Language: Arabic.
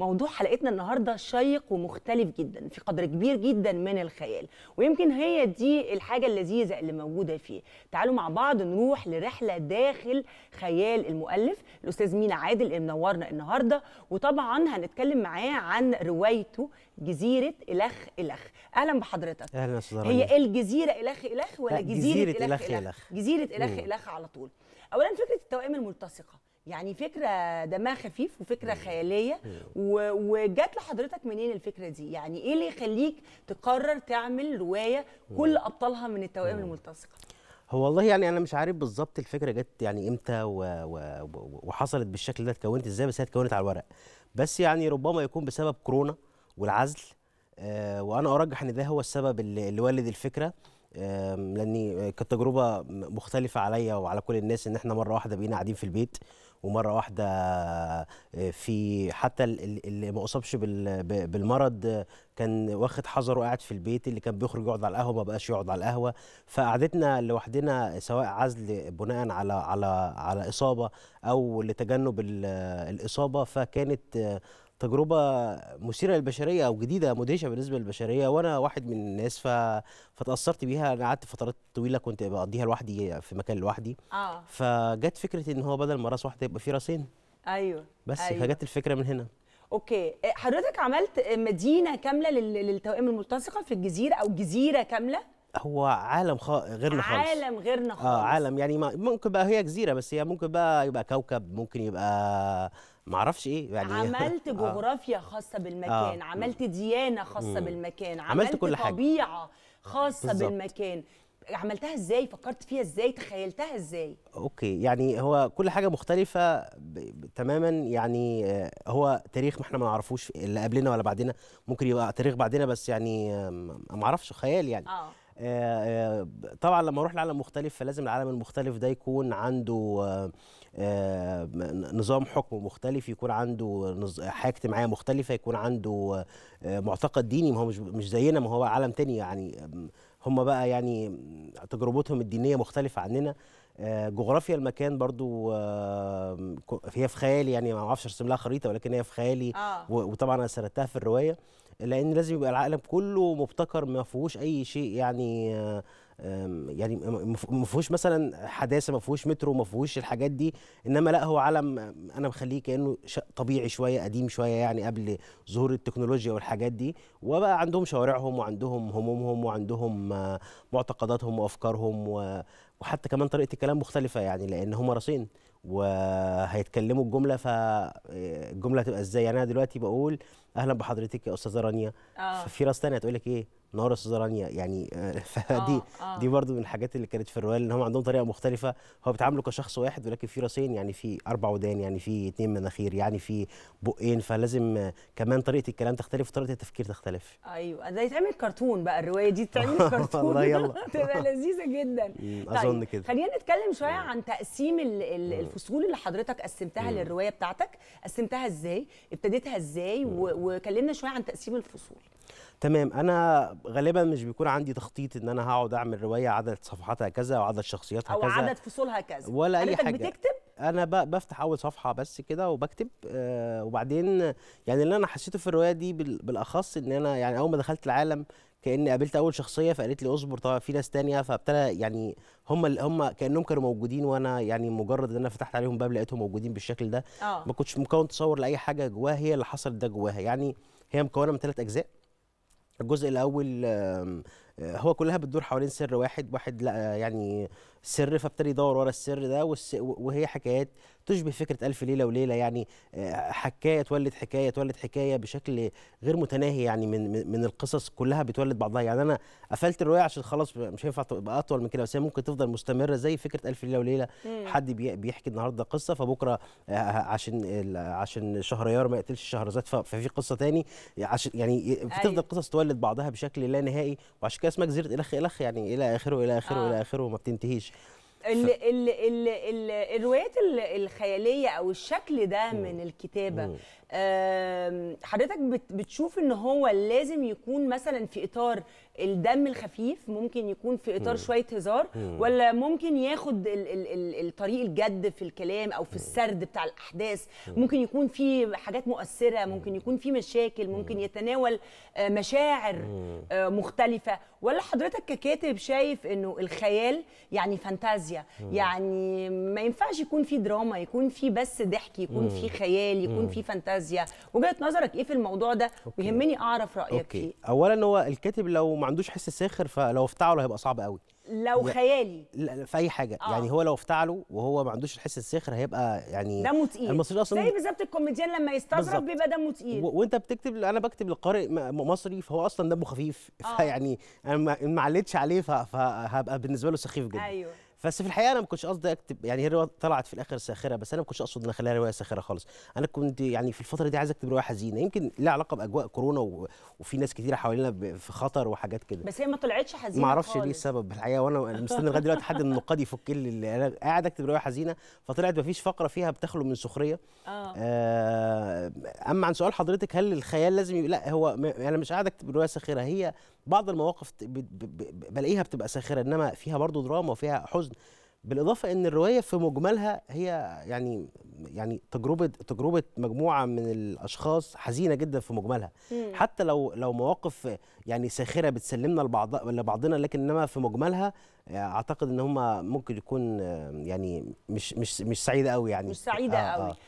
موضوع حلقتنا النهارده شيق ومختلف جدا في قدر كبير جدا من الخيال ويمكن هي دي الحاجه اللذيذه اللي موجوده فيه تعالوا مع بعض نروح لرحله داخل خيال المؤلف الاستاذ مينا عادل اللي منورنا النهارده وطبعا هنتكلم معاه عن روايته جزيره الخ الخ اهلا بحضرتك اهلا استاذ هي الجزيره الخ الخ ولا جزيره, جزيرة الخ الخ جزيره الخ الخ على طول اولا فكره التوائم الملتصقه يعني فكره دمها خفيف وفكره خياليه وجات لحضرتك منين الفكره دي يعني ايه اللي يخليك تقرر تعمل روايه كل ابطالها من التوائم الملتصقه هو والله يعني انا مش عارف بالظبط الفكره جت يعني امتى و... و... وحصلت بالشكل ده اتكونت ازاي بس هي اتكونت على الورق بس يعني ربما يكون بسبب كورونا والعزل آه، وانا ارجح ان ده هو السبب اللي, ولد الفكره لاني كانت تجربه مختلفه عليا وعلى كل الناس ان احنا مره واحده بقينا قاعدين في البيت ومره واحده آه، في حتى اللي ما اصابش بالمرض كان واخد حذره قاعد في البيت اللي كان بيخرج يقعد على القهوه ما بقاش يقعد على القهوه فقعدتنا لوحدنا سواء عزل بناء على على على اصابه او لتجنب الاصابه فكانت تجربه مثيره للبشريه او جديده مدهشه بالنسبه للبشريه وانا واحد من الناس ف... فتاثرت بيها انا قعدت فترات طويله كنت بقضيها لوحدي في مكان لوحدي اه فجت فكره ان هو بدل ما راس واحده يبقى فيه راسين ايوه بس أيوة. فجت الفكره من هنا اوكي حضرتك عملت مدينه كامله للتوائم الملتصقه في الجزيره او جزيره كامله هو عالم خ... غيرنا خالص عالم غيرنا آه، خالص اه عالم يعني ما ممكن بقى هي جزيره بس هي ممكن بقى يبقى كوكب ممكن يبقى ما اعرفش ايه يعني عملت آه. جغرافيا آه. خاصه بالمكان آه. عملت ديانه خاصه مم. بالمكان عملت, عملت كل حاجة. طبيعه خاصه بالزبط. بالمكان عملتها ازاي فكرت فيها ازاي تخيلتها ازاي اوكي يعني هو كل حاجه مختلفه ب... تماما يعني آه، هو تاريخ ما احنا ما نعرفوش اللي قبلنا ولا بعدنا ممكن يبقى تاريخ بعدنا بس يعني ما اعرفش خيال يعني آه. آه، آه، طبعا لما اروح لعالم مختلف فلازم العالم المختلف ده يكون عنده آه، نظام حكم مختلف يكون عنده حياه اجتماعيه مختلفه يكون عنده معتقد ديني ما هو مش مش زينا ما هو عالم تاني يعني هم بقى يعني تجربتهم الدينيه مختلفه عننا جغرافيا المكان برضو هي في خيالي يعني ما اعرفش ارسم لها خريطه ولكن هي في خيالي آه. وطبعا انا سردتها في الروايه لان لازم يبقى العالم كله مبتكر ما فيهوش اي شيء يعني يعني ما فيهوش مثلا حداثه ما فيهوش مترو ما فيهوش الحاجات دي انما لا هو عالم انا مخليه كانه طبيعي شويه قديم شويه يعني قبل ظهور التكنولوجيا والحاجات دي وبقى عندهم شوارعهم وعندهم همومهم وعندهم آه، معتقداتهم وافكارهم وحتى كمان طريقه الكلام مختلفه يعني لان هم راسين وهيتكلموا الجمله فالجمله هتبقى ازاي يعني انا دلوقتي بقول اهلا بحضرتك يا استاذه رانيا آه. ففي ناس ثانيه هتقول لك ايه نهار السوزرانيه يعني آه، فدي آه آه. دي برضو من الحاجات اللي كانت في الروايه ان هم عندهم طريقه مختلفه هو بيتعاملوا كشخص واحد ولكن في راسين يعني في اربع ودان يعني في اثنين مناخير يعني في بقين فلازم كمان طريقه الكلام تختلف وطريقه التفكير تختلف ايوه ده يتعمل كرتون بقى الروايه دي تتعمل كرتون والله يلا تبقى لذيذه جدا طيب، اظن طيب. كده خلينا نتكلم شويه عن تقسيم الفصول اللي حضرتك قسمتها للروايه بتاعتك قسمتها ازاي ابتديتها ازاي وكلمنا شويه عن تقسيم الفصول تمام انا غالبا مش بيكون عندي تخطيط ان انا هقعد اعمل روايه عدد صفحاتها كذا وعدد شخصياتها كذا او عدد فصولها كذا ولا يعني اي حاجه بتكتب انا بفتح اول صفحه بس كده وبكتب آه وبعدين يعني اللي انا حسيته في الروايه دي بالاخص ان انا يعني اول ما دخلت العالم كاني قابلت اول شخصيه فقالت لي اصبر طبعا في ناس تانية فابتدى يعني هم هم كانهم كانوا موجودين وانا يعني مجرد ان انا فتحت عليهم باب لقيتهم موجودين بالشكل ده آه. ما كنتش مكون تصور لاي حاجه جواها هي اللي حصلت ده جواها يعني هي مكونه من ثلاث اجزاء الجزء الاول آه، هو كلها بتدور حوالين سر واحد واحد لا يعني سر فابتدى يدور ورا السر ده وهي حكايات تشبه فكره الف ليله وليله يعني آه، حكايه تولد حكايه تولد حكايه بشكل غير متناهي يعني من من القصص كلها بتولد بعضها يعني انا قفلت الروايه عشان خلاص مش هينفع تبقى اطول من كده بس هي ممكن تفضل مستمره زي فكره الف ليله وليله حد بيحكي النهارده قصه فبكره آه، عشان عشان شهريار ما يقتلش شهرزاد ففي قصه تاني عشان يعني أيوة. بتفضل القصص قصص تولد بعضها بشكل لا نهائي وعشان كده اسمها جزيره الخ الخ يعني الى اخره الى اخره آه. الى اخره وما بتنتهيش ال ال ال ال الروايات الخياليه او الشكل ده من الكتابه حضرتك بتشوف ان هو لازم يكون مثلا في اطار الدم الخفيف ممكن يكون في اطار شويه هزار ولا ممكن ياخد ال ال ال الطريق الجد في الكلام او في السرد بتاع الاحداث ممكن يكون في حاجات مؤثره ممكن يكون في مشاكل ممكن يتناول آه، مشاعر آه، مختلفه ولا حضرتك ككاتب شايف انه الخيال يعني فانتازيا يعني ما ينفعش يكون في دراما يكون في بس ضحك يكون في خيال يكون في فانتازيا فازيه وجهه نظرك ايه في الموضوع ده ويهمني اعرف رايك أوكي. فيه اولا هو الكاتب لو ما عندوش حس ساخر فلو افتعله هيبقى صعب قوي لو خيالي لا في اي حاجه آه. يعني هو لو افتعله وهو ما عندوش الحس الساخر هيبقى يعني دمه تقيل المصري اصلا زي بالظبط الكوميديان لما يستغرب بيبقى دمه تقيل و... وانت بتكتب انا بكتب للقارئ مصري فهو اصلا دمه خفيف آه. فيعني انا ما عليتش عليه فهبقى بالنسبه له سخيف جدا ايوه بس في الحقيقه انا ما كنتش قصدي اكتب يعني هي الروايه طلعت في الاخر ساخره بس انا ما كنتش اقصد ان اخليها روايه ساخره خالص انا كنت يعني في الفتره دي عايز اكتب روايه حزينه يمكن لها علاقه باجواء كورونا و... وفي ناس كثيره حوالينا في خطر وحاجات كده بس هي ما طلعتش حزينه ما اعرفش ليه السبب الحقيقه وانا مستني لغايه دلوقتي حد من النقاد يفك لي اللي قاعد اكتب روايه حزينه فطلعت ما فيش فقره فيها بتخلو من سخريه آه. آه اما عن سؤال حضرتك هل الخيال لازم ي... لا هو م... انا مش قاعد اكتب روايه ساخره هي بعض المواقف بلاقيها بتبقى ساخره انما فيها برضو دراما وفيها حزن بالاضافه ان الروايه في مجملها هي يعني يعني تجربه تجربه مجموعه من الاشخاص حزينه جدا في مجملها مم. حتى لو لو مواقف يعني ساخره بتسلمنا لبعض لبعضنا لكن انما في مجملها آه، اعتقد ان هم ممكن يكون آه، يعني مش مش مش سعيده قوي يعني مش سعيده آه قوي آه.